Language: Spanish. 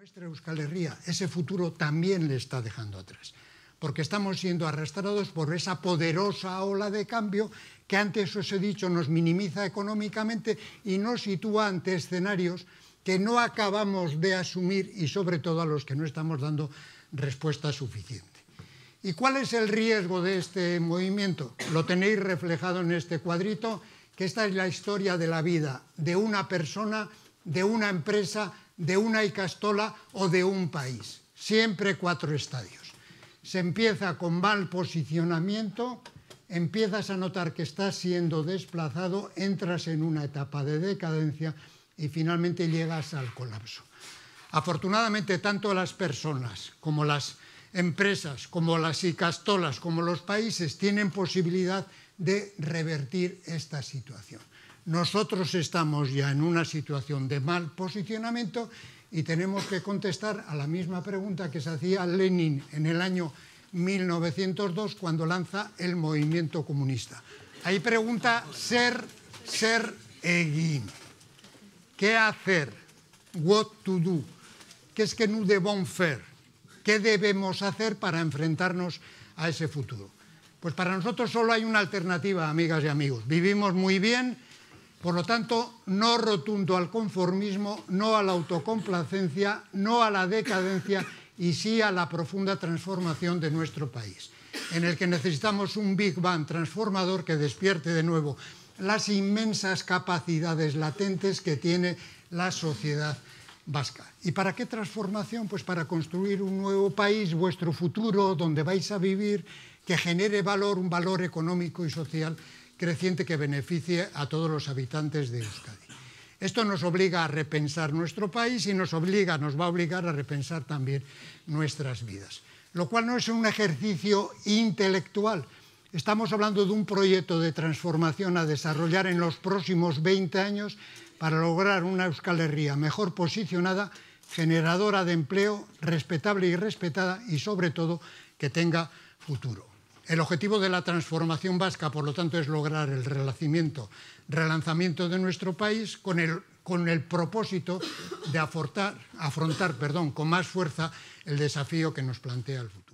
Nuestra Euskal Herria ese futuro también le está dejando atrás, porque estamos siendo arrastrados por esa poderosa ola de cambio que antes os he dicho nos minimiza económicamente y nos sitúa ante escenarios que no acabamos de asumir y sobre todo a los que no estamos dando respuesta suficiente. ¿Y cuál es el riesgo de este movimiento? Lo tenéis reflejado en este cuadrito, que esta es la historia de la vida de una persona, de una empresa, de una Icastola o de un país. Siempre cuatro estadios. Se empieza con mal posicionamiento, empiezas a notar que estás siendo desplazado, entras en una etapa de decadencia y finalmente llegas al colapso. Afortunadamente, tanto las personas como las empresas, como las icastolas, como los países tienen posibilidad de revertir esta situación. Nosotros estamos ya en una situación de mal posicionamiento y tenemos que contestar a la misma pregunta que se hacía Lenin en el año 1902 cuando lanza el movimiento comunista. Ahí pregunta Ser, Ser eguín. ¿Qué hacer? What to do? ¿Qué es que nous devons faire? ¿Qué debemos hacer para enfrentarnos a ese futuro? Pues para nosotros solo hay una alternativa, amigas y amigos. Vivimos muy bien, por lo tanto, no rotundo al conformismo, no a la autocomplacencia, no a la decadencia y sí a la profunda transformación de nuestro país, en el que necesitamos un Big Bang transformador que despierte de nuevo las inmensas capacidades latentes que tiene la sociedad vasca. ¿Y para qué transformación? Pues para construir un nuevo país, vuestro futuro, donde vais a vivir, que genere valor, un valor económico y social creciente que beneficie a todos los habitantes de Euskadi. Esto nos obliga a repensar nuestro país y nos obliga, nos va a obligar a repensar también nuestras vidas. Lo cual no es un ejercicio intelectual. Estamos hablando de un proyecto de transformación a desarrollar en los próximos 20 años para lograr una Euskal Herria mejor posicionada, generadora de empleo, respetable y respetada y sobre todo que tenga futuro. El objetivo de la transformación vasca, por lo tanto, es lograr el relacimiento, relanzamiento de nuestro país con el, propósito de afrontar, afrontar perdón, con más fuerza el desafío que nos plantea el futuro.